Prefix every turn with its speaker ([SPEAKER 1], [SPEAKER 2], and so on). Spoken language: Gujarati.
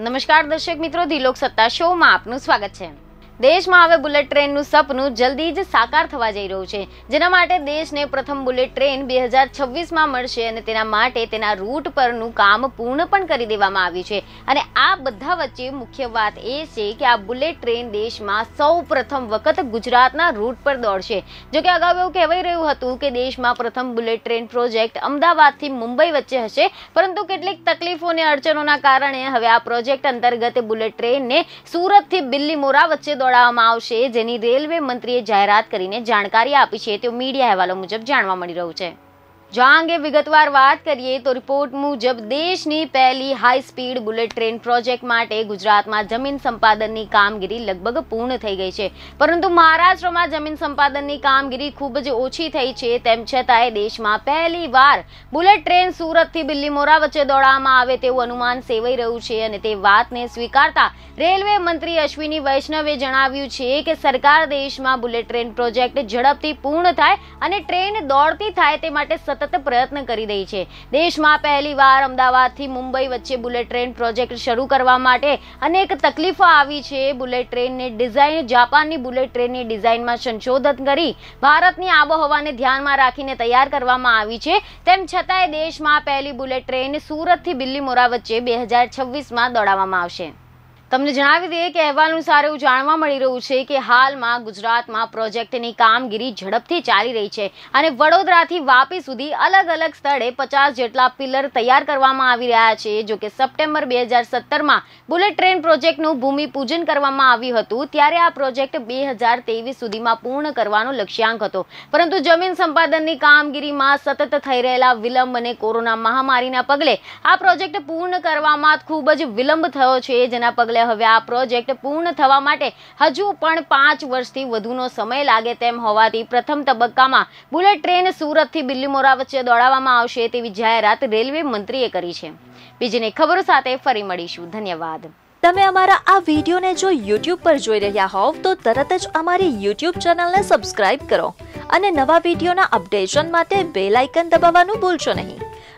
[SPEAKER 1] નમસ્કાર દર્શક મિત્રો ધી સત્તા શોમાં આપનું સ્વાગત છે દેશમાં હવે બુલેટ ટ્રેનનું સપનું જલ્દી જ સાકાર થવા જઈ રહ્યું છે જેના માટે દેશને પ્રથમ બુલેટ ટ્રેન બે હજાર છવ્વીસમાં મળશે અને તેના માટે તેના રૂટ પરનું કામ પૂર્ણ પણ કરી દેવામાં આવ્યું છે અને આ બધા વચ્ચે મુખ્ય વાત એ છે કે આ બુલેટ ટ્રેન દેશમાં સૌ પ્રથમ વખત ગુજરાતના રૂટ પર દોડશે જોકે અગાઉ એવું કહેવાઈ રહ્યું હતું કે દેશમાં પ્રથમ બુલેટ ટ્રેન પ્રોજેક્ટ અમદાવાદથી મુંબઈ વચ્ચે હશે પરંતુ કેટલીક તકલીફો અને અડચણોના કારણે હવે આ પ્રોજેક્ટ અંતર્ગત બુલેટ ટ્રેનને સુરતથી બિલ્લી મોરા વચ્ચે દોડાવવામાં આવશે જેની રેલવે મંત્રીએ જાહેરાત કરીને જાણકારી આપી છે તેવું મીડિયા અહેવાલો મુજબ જાણવા મળી રહ્યું છે જો આ વિગતવાર વાત કરીએ તો રિપોર્ટ મુજબ દેશની પહેલી high speed bullet train project માટે ગુજરાતમાં જમીન સંપાદનની કામગીરી લગભગ પૂર્ણ થઈ ગઈ છે પરંતુ મહારાષ્ટ્રમાં જમીન સંપાદનની કામગીરી ખૂબ જ ઓછી થઈ છે તેમ છતાંય દેશમાં પહેલી વાર બુલેટ ટ્રેન સુરતથી બિલ્લી મોરા વચ્ચે દોડવામાં આવે તેવું અનુમાન સેવાઈ રહ્યું છે અને તે વાતને સ્વીકારતા રેલવે મંત્રી અશ્વિની વૈષ્ણવે જણાવ્યું છે કે સરકાર દેશમાં બુલેટ ટ્રેન પ્રોજેક્ટ ઝડપથી પૂર્ણ થાય અને ટ્રેન દોડતી થાય તે માટે સતત સતત પ્રયત્ન કરી રહી છે દેશમાં પહેલીવાર અમદાવાદથી મુંબઈ વચ્ચે બુલેટ ટ્રેન પ્રોજેક્ટ શરૂ કરવા માટે અનેક તકલીફો આવી છે બુલેટ ટ્રેનની ડિઝાઇન જાપાનની બુલેટ ટ્રેનની ડિઝાઇનમાં સંશોધન કરી ભારતની આબોહવાને ધ્યાનમાં રાખીને તૈયાર કરવામાં આવી છે તેમ છતાંય દેશમાં પહેલી બુલેટ ટ્રેન સુરતથી બિલ્લીમોરા વચ્ચે બે હજાર છવ્વીસમાં દોડાવવામાં આવશે તમને જણાવી દઈએ કે અહેવાલ અનુસાર એવું જાણવા મળી રહ્યું છે કે હાલમાં ગુજરાતમાં પ્રોજેક્ટની કામગીરી ઝડપથી ચાલી રહી છે અને વડોદરાથી વાપી સુધી અલગ અલગ સ્થળે પચાસ જેટલા પિલર તૈયાર કરવામાં આવી રહ્યા છે જો કે સપ્ટેમ્બર બે હજાર સત્તરમાં બુલેટ ટ્રેન પ્રોજેક્ટનું ભૂમિપૂજન કરવામાં આવ્યું હતું ત્યારે આ પ્રોજેક્ટ બે હજાર તેવીસ સુધીમાં પૂર્ણ કરવાનો લક્ષ્યાંક હતો પરંતુ જમીન સંપાદનની કામગીરીમાં સતત થઈ રહેલા વિલંબ અને કોરોના મહામારીના પગલે આ પ્રોજેક્ટ પૂર્ણ કરવામાં ખૂબ જ વિલંબ થયો છે જેના પગલે હવે આ પ્રોજેક્ટ પૂર્ણ થવા માટે હજુ પણ પાંચ વર્ષથી વધુનો સમય લાગે તેમ હોવાથી પ્રથમ તબક્કામાં બુલેટ ટ્રેન સુરતથી બિલ્લીમોરા વચ્ચે દોડાવવામાં આવશે તેવી જાહેરાત રેલવે મંત્રીએ કરી છે બીજીની ખબરો સાથે ફરી મળીશું ધન્યવાદ તમે અમારા આ
[SPEAKER 2] વિડીયોને જો યુટ્યુબ પર જોઈ રહ્યા હોવ તો તરત જ અમારી યુટ્યુબ ચેનલને સબસ્ક્રાઇબ કરો અને નવા વિડીયોના અપડેશન માટે બેલ આઇકન દબાવવાનું ભૂલશો નહીં